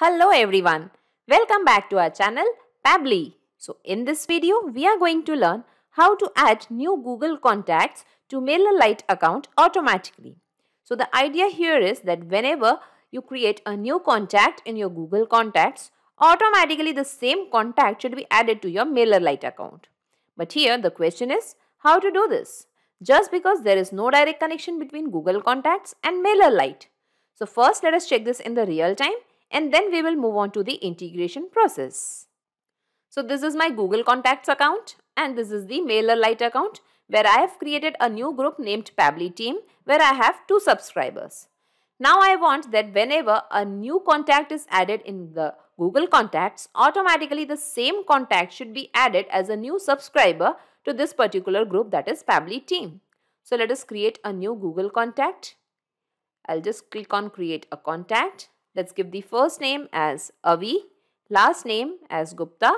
Hello everyone, welcome back to our channel Pably. So in this video, we are going to learn how to add new Google contacts to MailerLite account automatically. So the idea here is that whenever you create a new contact in your Google contacts, automatically the same contact should be added to your MailerLite account. But here the question is how to do this? Just because there is no direct connection between Google contacts and MailerLite. So first let us check this in the real time and then we will move on to the integration process. So this is my Google Contacts account and this is the MailerLite account where I have created a new group named Pabli Team where I have two subscribers. Now I want that whenever a new contact is added in the Google Contacts, automatically the same contact should be added as a new subscriber to this particular group that is Pabli Team. So let us create a new Google contact. I'll just click on create a contact Let's give the first name as Avi, last name as Gupta.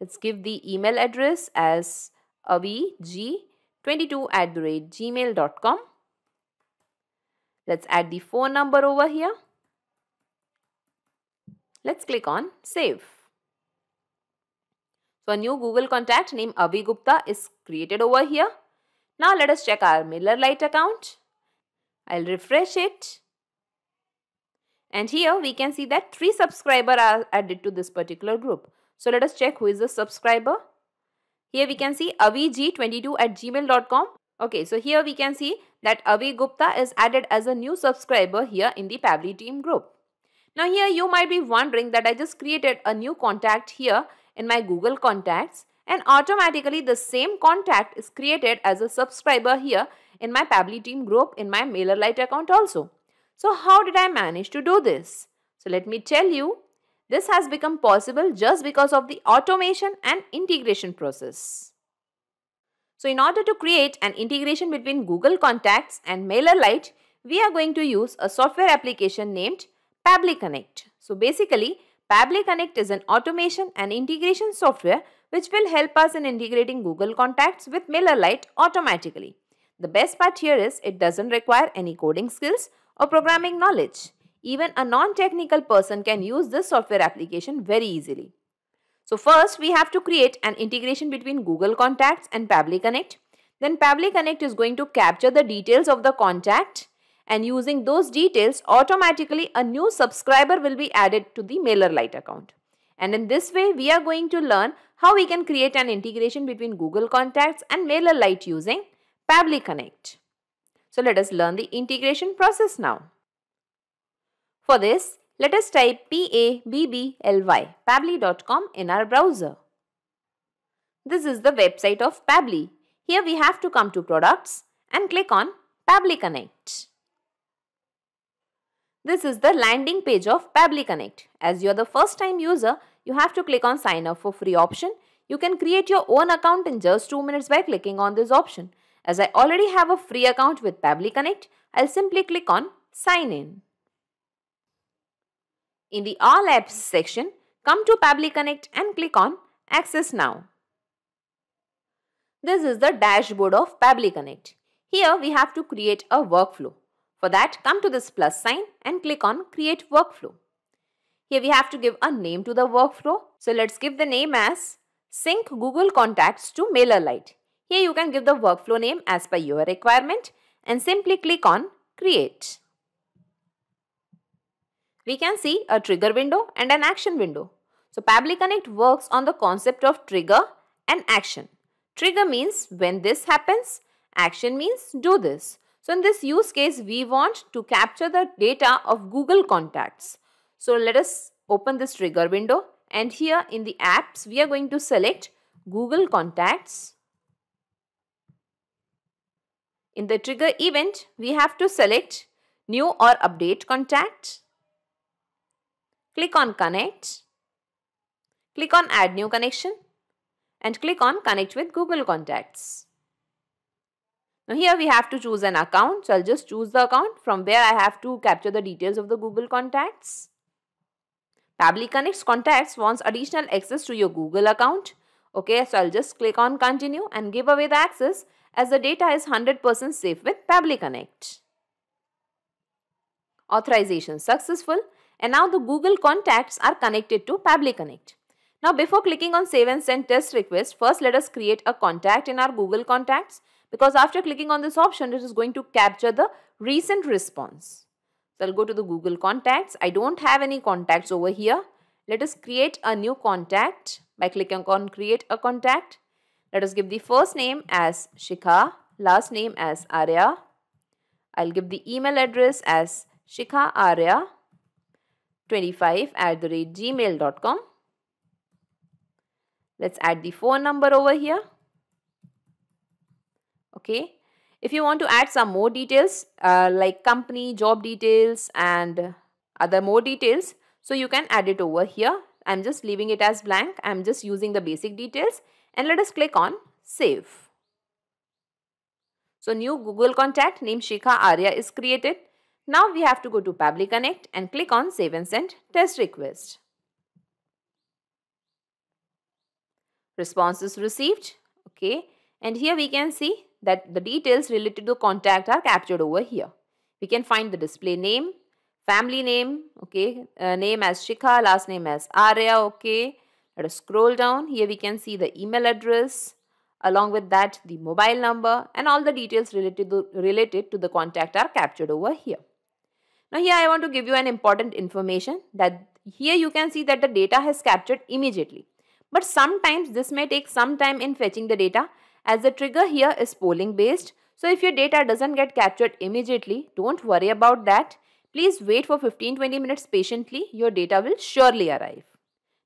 Let's give the email address as avig22 at the rate gmail.com. Let's add the phone number over here. Let's click on save. So a new Google contact named Avi Gupta is created over here. Now let us check our MailerLite account. I'll refresh it. And here we can see that three subscriber are added to this particular group. So let us check who is the subscriber. Here we can see avig22 at gmail.com. Okay, so here we can see that Avi Gupta is added as a new subscriber here in the Pavli team group. Now here you might be wondering that I just created a new contact here in my Google contacts and automatically the same contact is created as a subscriber here in my Pavli team group in my MailerLite account also. So how did I manage to do this? So let me tell you, this has become possible just because of the automation and integration process. So in order to create an integration between Google Contacts and MailerLite, we are going to use a software application named Pably Connect. So basically, Pably Connect is an automation and integration software which will help us in integrating Google Contacts with MailerLite automatically. The best part here is it doesn't require any coding skills or programming knowledge. Even a non-technical person can use this software application very easily. So first we have to create an integration between Google Contacts and Pably Connect. Then Pably Connect is going to capture the details of the contact and using those details automatically a new subscriber will be added to the MailerLite account. And in this way we are going to learn how we can create an integration between Google Contacts and MailerLite using Pavli connect. So let us learn the integration process now. For this, let us type PABBLY, pabli.com in our browser. This is the website of Pabli. Here we have to come to products and click on Pabli Connect. This is the landing page of Pabli Connect. As you are the first time user, you have to click on sign up for free option. You can create your own account in just 2 minutes by clicking on this option. As I already have a free account with Pably Connect, I'll simply click on Sign In. In the All Apps section, come to Pably Connect and click on Access Now. This is the dashboard of Pably Connect. Here we have to create a workflow. For that, come to this plus sign and click on Create Workflow. Here we have to give a name to the workflow. So let's give the name as Sync Google Contacts to MailerLite. Here you can give the workflow name as per your requirement and simply click on create. We can see a trigger window and an action window. So Pabli Connect works on the concept of trigger and action. Trigger means when this happens, action means do this. So in this use case, we want to capture the data of Google contacts. So let us open this trigger window and here in the apps, we are going to select Google contacts in the trigger event, we have to select New or Update Contact. Click on Connect. Click on Add New Connection and click on Connect with Google Contacts. Now here we have to choose an account. So I'll just choose the account from where I have to capture the details of the Google Contacts. Tably Connects Contacts wants additional access to your Google account. Okay, so I'll just click on continue and give away the access as the data is 100% safe with Public Connect. Authorization successful and now the Google contacts are connected to Public Connect. Now before clicking on save and send test request, first let us create a contact in our Google contacts because after clicking on this option, it is going to capture the recent response. So I'll go to the Google contacts. I don't have any contacts over here. Let us create a new contact by clicking on create a contact. Let us give the first name as Shikha, last name as Arya. I'll give the email address as shikhaarya25 at the rate gmail.com. Let's add the phone number over here. Okay. If you want to add some more details uh, like company, job details and other more details, so you can add it over here. I'm just leaving it as blank. I'm just using the basic details and let us click on save. So new Google contact named Shikha Arya is created. Now we have to go to Pabli Connect and click on save and send test request. Response is received. Okay. And here we can see that the details related to contact are captured over here. We can find the display name, family name, okay, uh, name as Shikha, last name as Arya, okay, let us scroll down. Here we can see the email address, along with that the mobile number and all the details related to, related to the contact are captured over here. Now here I want to give you an important information that here you can see that the data has captured immediately. But sometimes this may take some time in fetching the data as the trigger here is polling based. So if your data doesn't get captured immediately, don't worry about that. Please wait for 15-20 minutes patiently. Your data will surely arrive.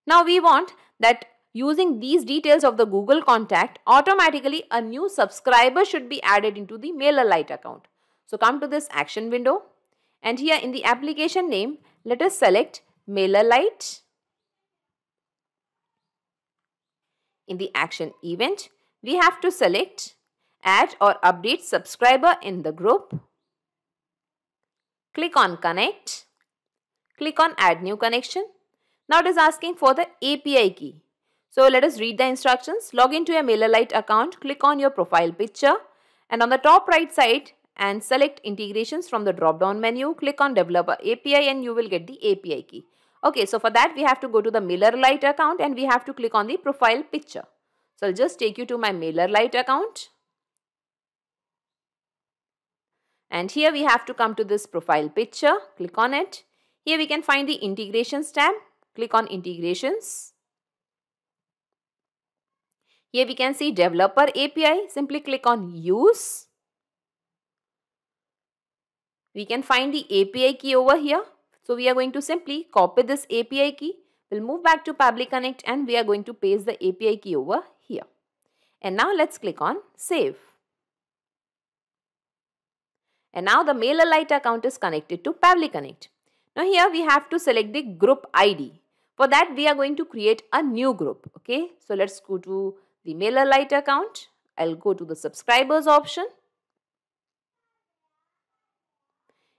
Now we want that using these details of the Google contact, automatically a new subscriber should be added into the MailerLite account. So come to this action window and here in the application name, let us select MailerLite. In the action event, we have to select add or update subscriber in the group. Click on connect. Click on add new connection now it is asking for the API key. So let us read the instructions. Log into your MailerLite account, click on your profile picture and on the top right side and select integrations from the drop down menu. Click on developer API and you will get the API key. Okay, so for that we have to go to the MailerLite account and we have to click on the profile picture. So I'll just take you to my MailerLite account. And here we have to come to this profile picture, click on it. Here we can find the integrations tab. Click on integrations. Here we can see developer API. Simply click on use. We can find the API key over here. So we are going to simply copy this API key. We'll move back to Public Connect and we are going to paste the API key over here. And now let's click on save. And now the MailerLite account is connected to Public Connect. Now here we have to select the group ID. For that, we are going to create a new group. Okay, so let's go to the mailer account. I'll go to the subscribers option.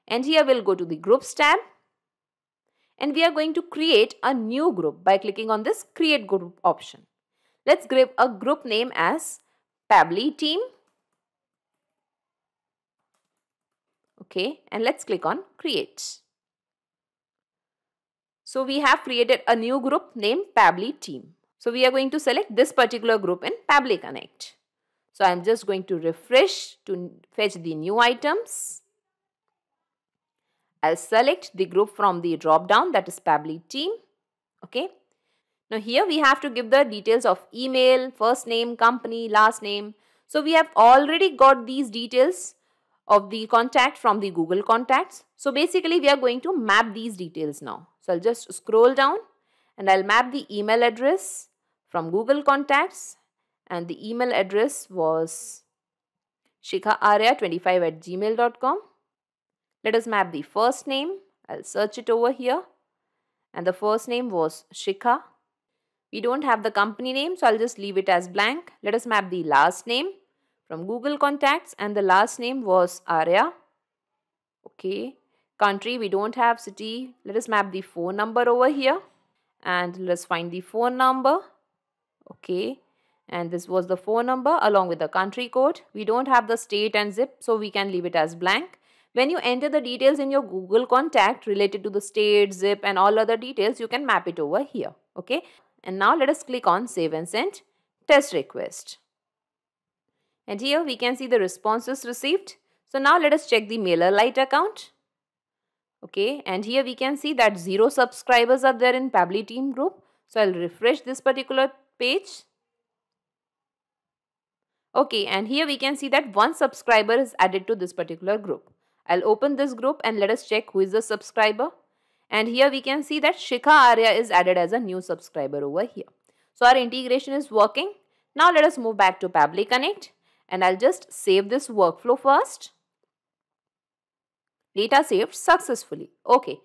And here we'll go to the groups tab. And we are going to create a new group by clicking on this create group option. Let's give a group name as Pabli team. Okay, and let's click on create. So we have created a new group named Pably team. So we are going to select this particular group in Pably Connect. So I'm just going to refresh to fetch the new items. I'll select the group from the drop down that is Pably team. Okay. Now here we have to give the details of email, first name, company, last name. So we have already got these details of the contact from the Google contacts. So basically we are going to map these details now. So I'll just scroll down and I'll map the email address from Google Contacts and the email address was shikhaarya25 at gmail.com. Let us map the first name. I'll search it over here and the first name was Shikha. We don't have the company name so I'll just leave it as blank. Let us map the last name from Google Contacts and the last name was Arya. Okay country we don't have city let us map the phone number over here and let's find the phone number okay and this was the phone number along with the country code we don't have the state and zip so we can leave it as blank when you enter the details in your google contact related to the state zip and all other details you can map it over here okay and now let us click on save and send test request and here we can see the responses received so now let us check the MailerLite account Okay, and here we can see that zero subscribers are there in Pabli team group. So I'll refresh this particular page. Okay, and here we can see that one subscriber is added to this particular group. I'll open this group and let us check who is the subscriber. And here we can see that Shikha Arya is added as a new subscriber over here. So our integration is working. Now let us move back to Pabli Connect and I'll just save this workflow first. Data saved successfully. Okay.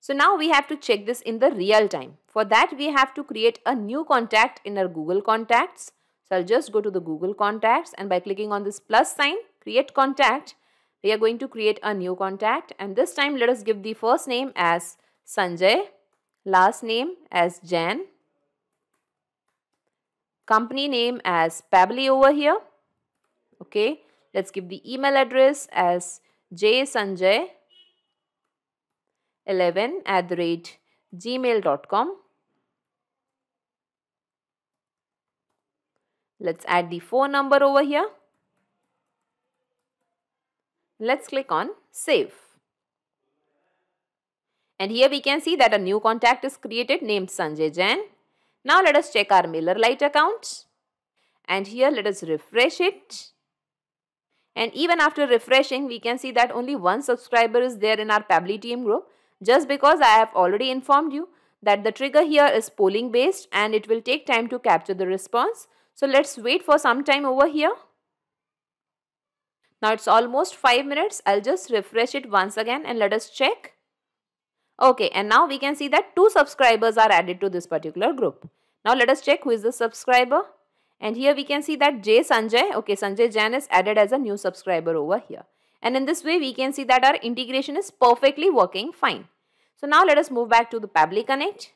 So now we have to check this in the real time. For that we have to create a new contact in our Google contacts. So I'll just go to the Google contacts and by clicking on this plus sign create contact we are going to create a new contact and this time let us give the first name as Sanjay, last name as Jan, company name as Pabli over here. Okay, let's give the email address as J Sanjay 11 at the rate gmail.com. Let's add the phone number over here. Let's click on save. And here we can see that a new contact is created named Sanjay Jain. Now let us check our MailerLite account. And here let us refresh it. And even after refreshing, we can see that only one subscriber is there in our Pabli team group. Just because I have already informed you that the trigger here is polling based and it will take time to capture the response. So let's wait for some time over here. Now it's almost 5 minutes. I'll just refresh it once again and let us check. Okay and now we can see that 2 subscribers are added to this particular group. Now let us check who is the subscriber. And here we can see that J Sanjay, okay, Sanjay Jan is added as a new subscriber over here. And in this way, we can see that our integration is perfectly working fine. So now let us move back to the Pabli Connect.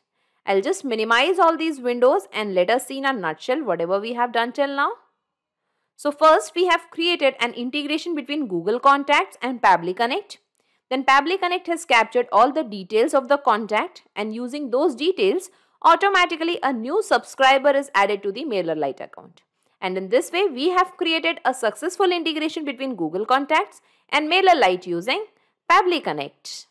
I'll just minimize all these windows and let us see in a nutshell whatever we have done till now. So first we have created an integration between Google Contacts and Pabli Connect. Then Pabli Connect has captured all the details of the contact and using those details, automatically a new subscriber is added to the MailerLite account. And in this way, we have created a successful integration between Google Contacts and MailerLite using Pably Connect.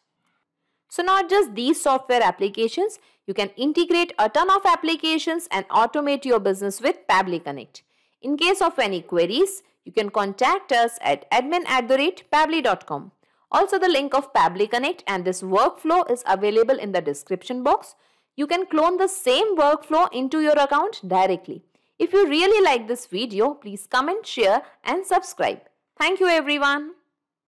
So not just these software applications, you can integrate a ton of applications and automate your business with Pably Connect. In case of any queries, you can contact us at admin at the rate pably.com. Also the link of Pably Connect and this workflow is available in the description box. You can clone the same workflow into your account directly. If you really like this video, please comment, share and subscribe. Thank you everyone.